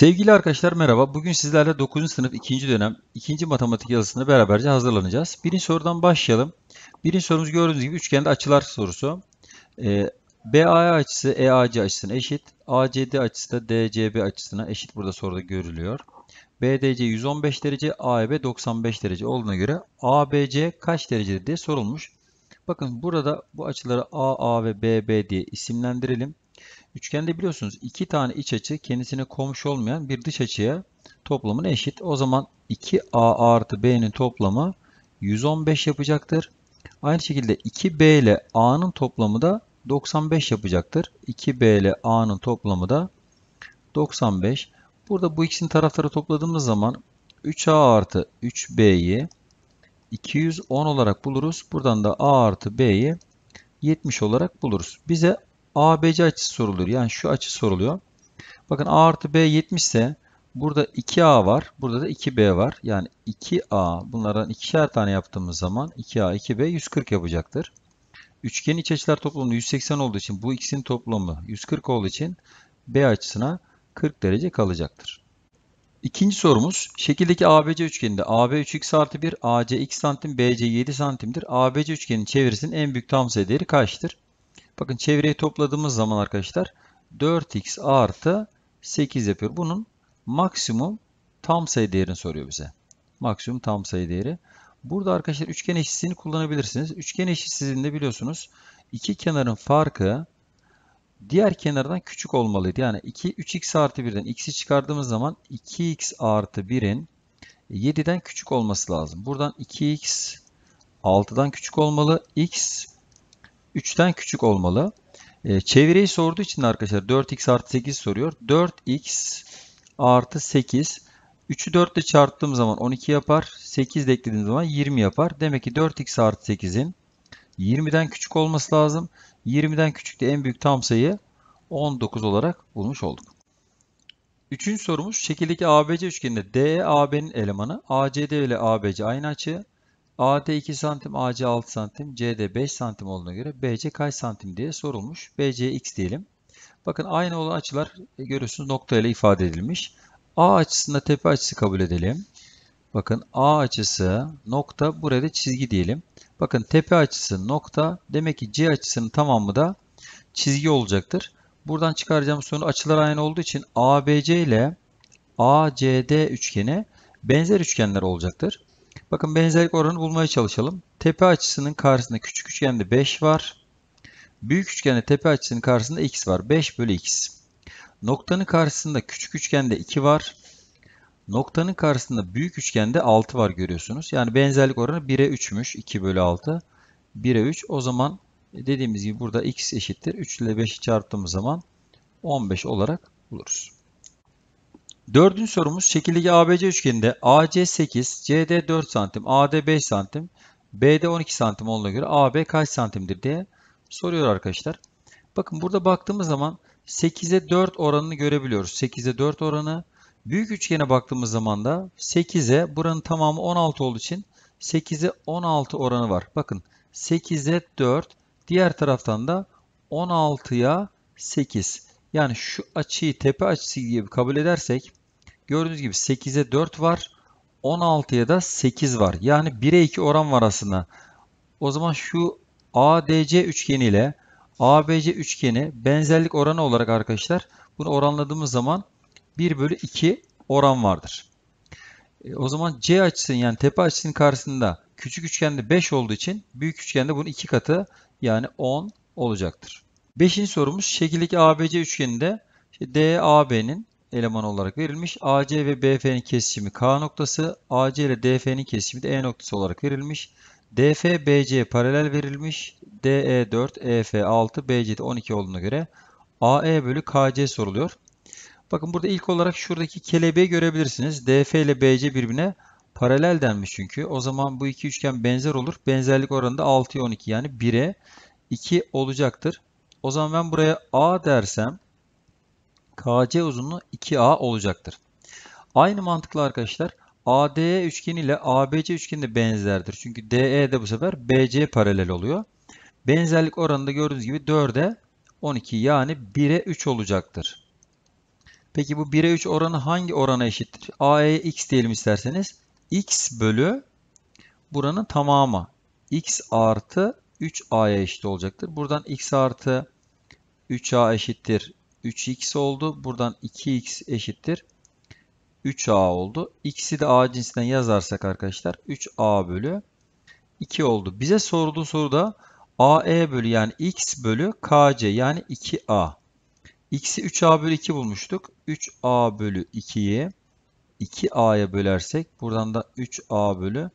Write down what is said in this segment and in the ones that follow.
Sevgili arkadaşlar merhaba. Bugün sizlerle 9. sınıf 2. dönem 2. matematik yazısını beraberce hazırlanacağız. Birinci sorudan başlayalım. Birinci sorumuz gördüğünüz gibi üçgende açılar sorusu. Ee, BA açısı EAC açısına eşit. ACD açısı da DCB açısına eşit burada soruda görülüyor. BDC 115 derece, AEB 95 derece olduğuna göre ABC kaç derecedir diye sorulmuş. Bakın burada bu açıları AA ve BB diye isimlendirelim. Üçgende biliyorsunuz iki tane iç açı kendisine komşu olmayan bir dış açıya toplamına eşit. O zaman 2A artı B'nin toplamı 115 yapacaktır. Aynı şekilde 2B ile A'nın toplamı da 95 yapacaktır. 2B ile A'nın toplamı da 95. Burada bu ikisini tarafları topladığımız zaman 3A artı 3B'yi 210 olarak buluruz. Buradan da A artı B'yi 70 olarak buluruz. Bize ABC açısı soruluyor. Yani şu açı soruluyor. Bakın A artı B 70 ise burada 2A var. Burada da 2B var. Yani 2A bunlardan ikişer tane yaptığımız zaman 2A 2B 140 yapacaktır. Üçgen iç açılar toplamı 180 olduğu için bu ikisinin toplamı 140 olduğu için B açısına 40 derece kalacaktır. İkinci sorumuz şekildeki ABC üçgeninde AB 3x artı 1, AC x santim, BC 7 santimdir. ABC üçgenin çevresinin en büyük tam sayı değeri kaçtır? Bakın çevreyi topladığımız zaman arkadaşlar 4x artı 8 yapıyor. Bunun maksimum tam sayı değerini soruyor bize. Maksimum tam sayı değeri. Burada arkadaşlar üçgen eşitsizliğini kullanabilirsiniz. Üçgen eşitsizliğinde biliyorsunuz iki kenarın farkı diğer kenardan küçük olmalıydı. Yani 2 3x artı 1'den x'i çıkardığımız zaman 2x artı 1'in 7'den küçük olması lazım. Buradan 2x 6'dan küçük olmalı. x 3'ten küçük olmalı. E, ee, çevireyi sorduğu için arkadaşlar 4x artı 8 soruyor. 4x artı 8. 3'ü 4 ile çarptığım zaman 12 yapar. 8 de eklediğim zaman 20 yapar. Demek ki 4x artı 8'in 20'den küçük olması lazım. 20'den küçük de en büyük tam sayı 19 olarak bulmuş olduk. Üçüncü sorumuz şekildeki ABC üçgeninde DEAB'nin elemanı ACD ile ABC aynı açı, AT 2 santim, AC 6 santim, CD 5 santim olduğuna göre BC kaç santim diye sorulmuş. BC x diyelim. Bakın aynı olan açılar e, görüyorsunuz noktayla ifade edilmiş. A açısında tepe açısı kabul edelim. Bakın A açısı nokta burada çizgi diyelim. Bakın tepe açısı nokta demek ki C açısının tamamı da çizgi olacaktır. Buradan çıkaracağım sonuç açılar aynı olduğu için ABC ile ACD üçgeni benzer üçgenler olacaktır. Bakın benzerlik oranı bulmaya çalışalım. Tepe açısının karşısında küçük üçgende 5 var. Büyük üçgende tepe açısının karşısında x var. 5 bölü x. Noktanın karşısında küçük üçgende 2 var. Noktanın karşısında büyük üçgende 6 var görüyorsunuz. Yani benzerlik oranı 1'e 3'müş. 2 bölü 6. 1'e 3. O zaman dediğimiz gibi burada x eşittir. 3 ile 5'i çarptığımız zaman 15 olarak buluruz. Dördüncü sorumuz şekildeki ABC üçgeninde AC 8, CD 4 santim, AD 5 santim, BD 12 santim olduğuna göre AB kaç santimdir diye soruyor arkadaşlar. Bakın burada baktığımız zaman 8'e 4 oranını görebiliyoruz. 8'e 4 oranı. Büyük üçgene baktığımız zaman da 8'e buranın tamamı 16 olduğu için 8'e 16 oranı var. Bakın 8'e 4 diğer taraftan da 16'ya 8. Yani şu açıyı tepe açısı gibi kabul edersek Gördüğünüz gibi 8'e 4 var. 16'ya da 8 var. Yani 1'e 2 oran var aslında. O zaman şu ADC üçgeni ile ABC üçgeni benzerlik oranı olarak arkadaşlar bunu oranladığımız zaman 1 bölü 2 oran vardır. E, o zaman C açısının yani tepe açısının karşısında küçük üçgende 5 olduğu için büyük üçgende bunun 2 katı yani 10 olacaktır. Beşinci sorumuz şekildeki ABC üçgeninde işte DAB'nin eleman olarak verilmiş. AC ve BF'nin kesişimi K noktası, AC ile DF'nin kesişimi de E noktası olarak verilmiş. DF, BC paralel verilmiş. E e DE 4, EF 6, BC de 12 olduğuna göre AE bölü KC soruluyor. Bakın burada ilk olarak şuradaki kelebeği görebilirsiniz. DF ile BC birbirine paralel denmiş çünkü. O zaman bu iki üçgen benzer olur. Benzerlik oranı da 6'ya 12 yani 1'e 2 olacaktır. O zaman ben buraya A dersem KC uzunluğu 2A olacaktır. Aynı mantıkla arkadaşlar ADE üçgeni ile ABC üçgeni de benzerdir. Çünkü DE de bu sefer BC paralel oluyor. Benzerlik oranı da gördüğünüz gibi 4'e 12 yani 1'e 3 olacaktır. Peki bu 1'e 3 oranı hangi orana eşittir? AE'ye x diyelim isterseniz. x bölü buranın tamamı. x artı 3a'ya eşit olacaktır. Buradan x artı 3a eşittir 3x oldu. Buradan 2x eşittir. 3a oldu. X'i de a cinsinden yazarsak arkadaşlar 3a bölü 2 oldu. Bize sorduğu soruda AE bölü yani x bölü KC yani 2A. X'i 3A bölü 2 bulmuştuk. 3A bölü 2'yi 2A'ya bölersek buradan da 3A bölü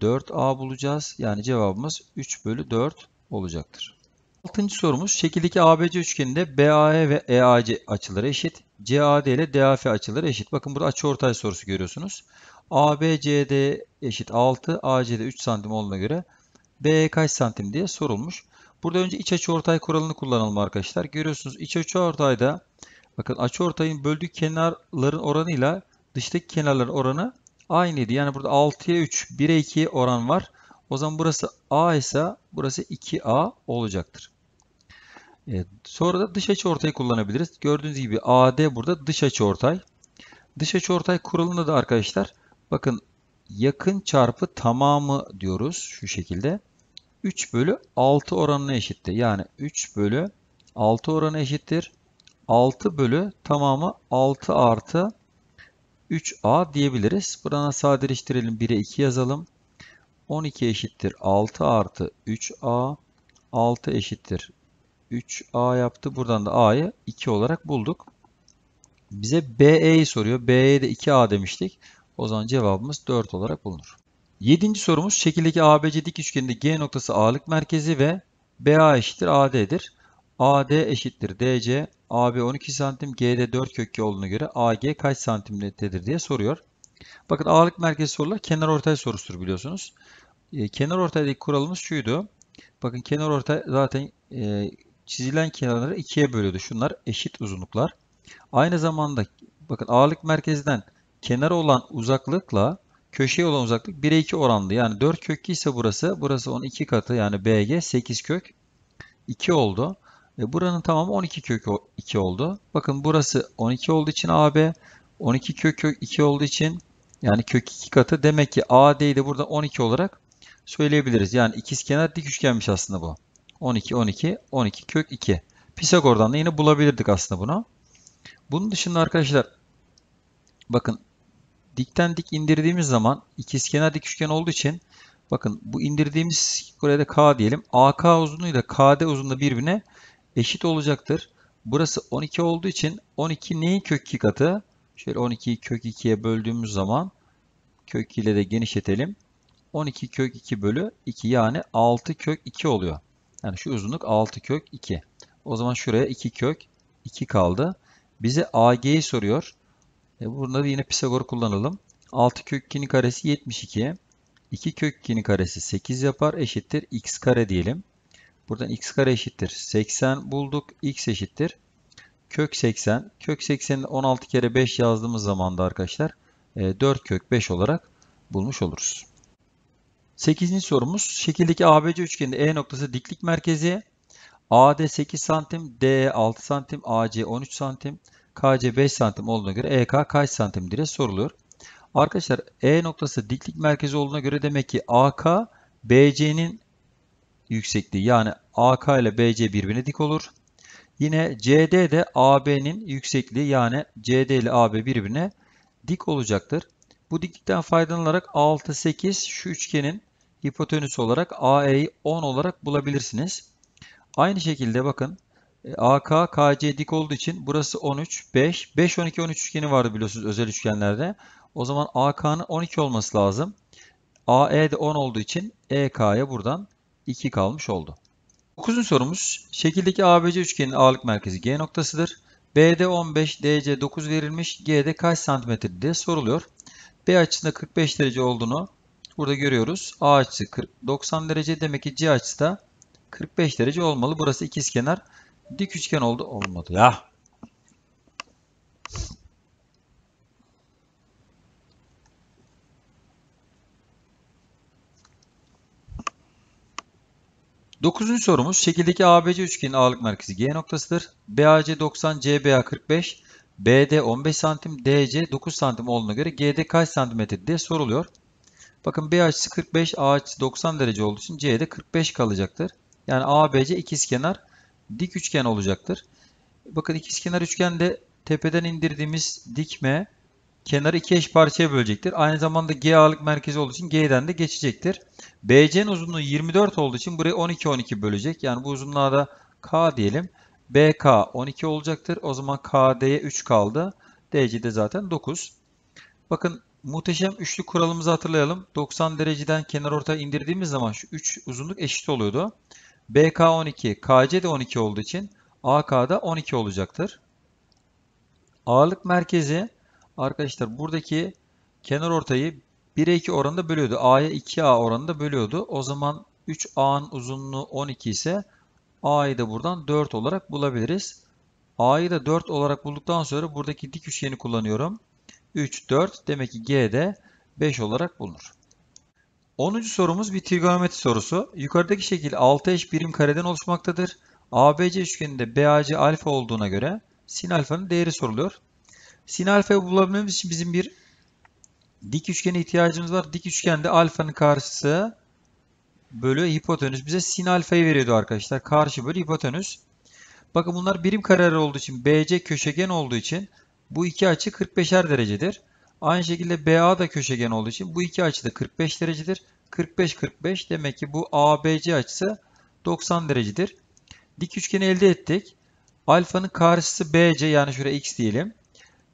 4A bulacağız. Yani cevabımız 3 bölü 4 olacaktır. Altıncı sorumuz şekildeki ABC üçgeninde BAE ve EAC açıları eşit. CAD ile DAF açıları eşit. Bakın burada açıortay sorusu görüyorsunuz. ABCD eşit 6, ACD 3 santim olduğuna göre BE kaç santim diye sorulmuş. Burada önce iç açıortay kuralını kullanalım arkadaşlar. Görüyorsunuz iç açıortayda bakın açıortayın böldüğü kenarların oranıyla dıştaki kenarların oranı aynıydı. Yani burada 6'ya 3, 1'e 2 oran var. O zaman burası A ise burası 2A olacaktır. Evet, sonra da dış açı ortayı kullanabiliriz. Gördüğünüz gibi AD burada dış açı ortay. Dış açı ortay kuralında da arkadaşlar bakın yakın çarpı tamamı diyoruz şu şekilde. 3 bölü 6 oranına eşittir. Yani 3 bölü 6 oranı eşittir. 6 bölü tamamı 6 artı 3a diyebiliriz. Buradan sadeleştirelim 1'e 2 yazalım. 12 eşittir 6 artı 3a. 6 eşittir 3a yaptı. Buradan da a'yı 2 olarak bulduk. Bize BE'yi soruyor. BE'ye de 2a demiştik. O zaman cevabımız 4 olarak bulunur. 7. sorumuz şekildeki ABC dik üçgeninde G noktası ağırlık merkezi ve BA eşittir AD'dir. AD eşittir DC, AB 12 santim, GD 4 kökü olduğuna göre AG kaç santimetredir diye soruyor. Bakın ağırlık merkezi sorular kenar ortay sorusudur biliyorsunuz. Ee, kenar ortaydaki kuralımız şuydu. Bakın kenar orta zaten e, çizilen kenarları ikiye bölüyordu. Şunlar eşit uzunluklar. Aynı zamanda bakın ağırlık merkezden kenara olan uzaklıkla köşeye olan uzaklık 1'e 2 oranlı. Yani 4 kök ise burası. Burası 12 katı yani BG 8 kök 2 oldu. E buranın tamamı 12 kök 2 oldu. Bakın burası 12 olduğu için AB 12 kök 2 olduğu için yani kök 2 katı demek ki AD'yi de burada 12 olarak söyleyebiliriz. Yani ikizkenar dik üçgenmiş aslında bu. 12, 12, 12 kök 2. Pisagor'dan da yine bulabilirdik aslında bunu. Bunun dışında arkadaşlar bakın dikten dik indirdiğimiz zaman ikizkenar dik üçgen olduğu için bakın bu indirdiğimiz buraya K diyelim. AK uzunluğuyla KD uzunluğu birbirine eşit olacaktır. Burası 12 olduğu için 12 neyin kök 2 katı? Şöyle 12'yi kök 2'ye böldüğümüz zaman kök 2 ile de genişletelim. 12 kök 2 bölü 2 yani 6 kök 2 oluyor. Yani şu uzunluk 6 kök 2. O zaman şuraya 2 kök 2 kaldı. Bize AG'yi soruyor. E burada yine Pisagor kullanalım. 6 kök 2'nin karesi 72. 2 kök 2'nin karesi 8 yapar. Eşittir x kare diyelim. Buradan x kare eşittir 80 bulduk. x eşittir kök 80. Kök 80'i 16 kere 5 yazdığımız zaman da arkadaşlar 4 e, kök 5 olarak bulmuş oluruz. 8. sorumuz şekildeki ABC üçgeninde E noktası diklik merkezi. AD 8 santim, D 6 santim, AC 13 santim, KC 5 santim olduğuna göre EK kaç santim diye soruluyor. Arkadaşlar E noktası diklik merkezi olduğuna göre demek ki AK BC'nin yüksekliği yani AK ile BC birbirine dik olur. Yine CD de AB'nin yüksekliği yani CD ile AB birbirine dik olacaktır. Bu diklikten faydalanarak 6, 8 şu üçgenin hipotenüs olarak AE'yi 10 olarak bulabilirsiniz. Aynı şekilde bakın e, AK, KC dik olduğu için burası 13, 5. 5, 12, 13 üçgeni vardı biliyorsunuz özel üçgenlerde. O zaman AK'nın 12 olması lazım. AE de 10 olduğu için EK'ya buradan 2 kalmış oldu. 9. sorumuz şekildeki ABC üçgenin ağırlık merkezi G noktasıdır. BD 15, DC 9 verilmiş, G'de kaç santimetre diye soruluyor. B açısında 45 derece olduğunu Burada görüyoruz A açısı 40, 90 derece. Demek ki C açısı da 45 derece olmalı. Burası ikizkenar. Dik üçgen oldu. Olmadı ya. Dokuzuncu sorumuz şekildeki ABC üçgenin ağırlık merkezi G noktasıdır. BAC 90, CBA 45, BD 15 santim, DC 9 santim olduğuna göre GD kaç santimetredir diye soruluyor. Bakın B açısı 45, A açısı 90 derece olduğu için C'de 45 kalacaktır. Yani ABC ikizkenar dik üçgen olacaktır. Bakın ikizkenar üçgende tepeden indirdiğimiz dikme kenarı iki eş parçaya bölecektir. Aynı zamanda G ağırlık merkezi olduğu için G'den de geçecektir. BC'nin uzunluğu 24 olduğu için burayı 12 12 bölecek. Yani bu uzunluğa da K diyelim. BK 12 olacaktır. O zaman KD'ye 3 kaldı. DC'de zaten 9. Bakın Muhteşem üçlü kuralımızı hatırlayalım. 90 dereceden kenar orta indirdiğimiz zaman şu 3 uzunluk eşit oluyordu. BK 12, KC de 12 olduğu için AK da 12 olacaktır. Ağırlık merkezi arkadaşlar buradaki kenar ortayı 1'e 2 oranında bölüyordu. A'ya 2A oranında bölüyordu. O zaman 3A'nın uzunluğu 12 ise A'yı da buradan 4 olarak bulabiliriz. A'yı da 4 olarak bulduktan sonra buradaki dik üçgeni kullanıyorum. 3, 4. Demek ki G'de 5 olarak bulunur. 10. sorumuz bir trigonometri sorusu. Yukarıdaki şekil 6 eş birim kareden oluşmaktadır. ABC üçgeninde BAC alfa olduğuna göre sin alfanın değeri soruluyor. Sin alfayı bulabilmemiz için bizim bir dik üçgene ihtiyacımız var. Dik üçgende alfanın karşısı bölü hipotenüs bize sin alfayı veriyordu arkadaşlar. Karşı bölü hipotenüs. Bakın bunlar birim kareler olduğu için BC köşegen olduğu için bu iki açı 45'er derecedir. Aynı şekilde BA da köşegen olduğu için bu iki açı da 45 derecedir. 45 45 demek ki bu ABC açısı 90 derecedir. Dik üçgeni elde ettik. Alfanın karşısı BC yani şuraya x diyelim.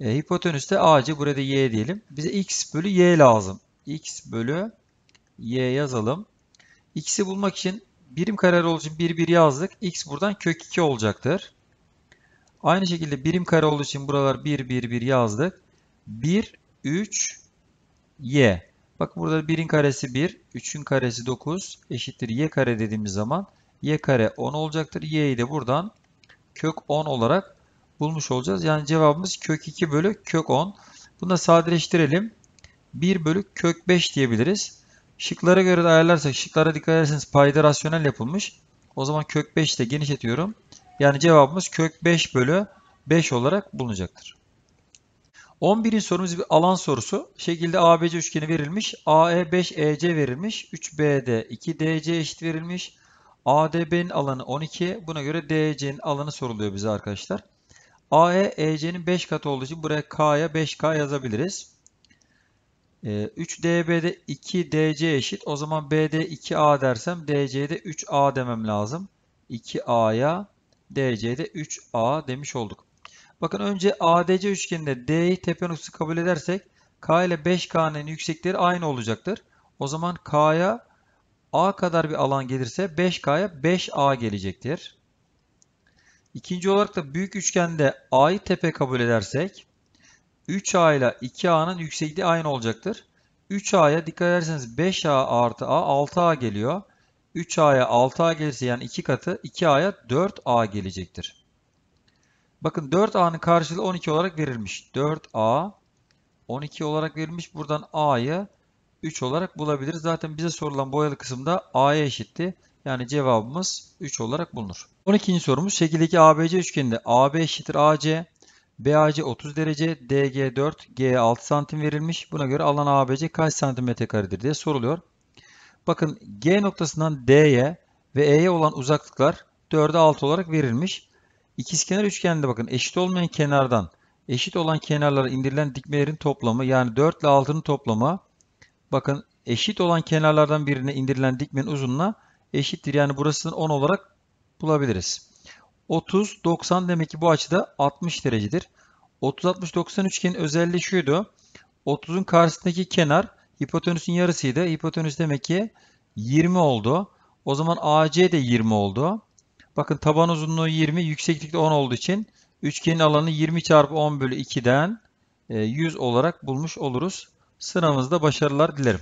E, hipotenüs de AC burada y diyelim. Bize x bölü y lazım. x bölü y yazalım. x'i bulmak için birim karar olduğu için 1 1 yazdık. x buradan kök 2 olacaktır. Aynı şekilde birim kare olduğu için buralar 1 1 1 yazdık. 1 3 y. Bak burada 1'in karesi 1, 3'ün karesi 9 eşittir y kare dediğimiz zaman y kare 10 olacaktır. y'yi de buradan kök 10 olarak bulmuş olacağız. Yani cevabımız kök 2 bölü kök 10. Bunu da sadeleştirelim. 1 bölü kök 5 diyebiliriz. Şıklara göre de ayarlarsak şıklara dikkat ederseniz payda rasyonel yapılmış. O zaman kök 5 de genişletiyorum. Yani cevabımız kök 5 bölü 5 olarak bulunacaktır. 11. sorumuz bir alan sorusu. Şekilde ABC üçgeni verilmiş. AE 5 EC verilmiş. 3BD 2 DC eşit verilmiş. ADB'nin alanı 12. Buna göre DC'nin alanı soruluyor bize arkadaşlar. AE EC'nin 5 katı olduğu için buraya K'ya 5K yazabiliriz. 3DB'de e, 2DC eşit. O zaman BD 2A dersem DC'de 3A demem lazım. 2A'ya DC'de 3A demiş olduk. Bakın önce ADC üçgeninde D'yi tepe noktası kabul edersek K ile 5K'nın yüksekleri aynı olacaktır. O zaman K'ya A kadar bir alan gelirse 5K'ya 5A gelecektir. İkinci olarak da büyük üçgende A'yı tepe kabul edersek 3A ile 2A'nın yüksekliği aynı olacaktır. 3A'ya dikkat ederseniz 5A artı A 6A geliyor. 3A'ya 6A gelirse yani 2 katı 2A'ya 4A gelecektir. Bakın 4A'nın karşılığı 12 olarak verilmiş. 4A 12 olarak verilmiş. Buradan A'yı 3 olarak bulabiliriz. Zaten bize sorulan boyalı kısımda A'ya eşitti. Yani cevabımız 3 olarak bulunur. 12. sorumuz şekildeki ABC üçgeninde AB eşittir AC, BAC 30 derece, DG 4, G 6 santim verilmiş. Buna göre alan ABC kaç santimetre karedir diye soruluyor. Bakın G noktasından D'ye ve E'ye olan uzaklıklar 4'e 6 olarak verilmiş. İkizkenar üçgende bakın eşit olmayan kenardan eşit olan kenarlara indirilen dikmelerin toplamı yani 4 ile 6'nın toplamı bakın eşit olan kenarlardan birine indirilen dikmenin uzunluğuna eşittir. Yani burasının 10 olarak bulabiliriz. 30 90 demek ki bu açıda 60 derecedir. 30 60 90 üçgenin özelliği şuydu. 30'un karşısındaki kenar Hipotenüsün yarısıydı. Hipotenüs demek ki 20 oldu. O zaman AC de 20 oldu. Bakın taban uzunluğu 20, yükseklik de 10 olduğu için üçgenin alanı 20 çarpı 10 bölü 2'den 100 e, olarak bulmuş oluruz. Sınavımızda başarılar dilerim.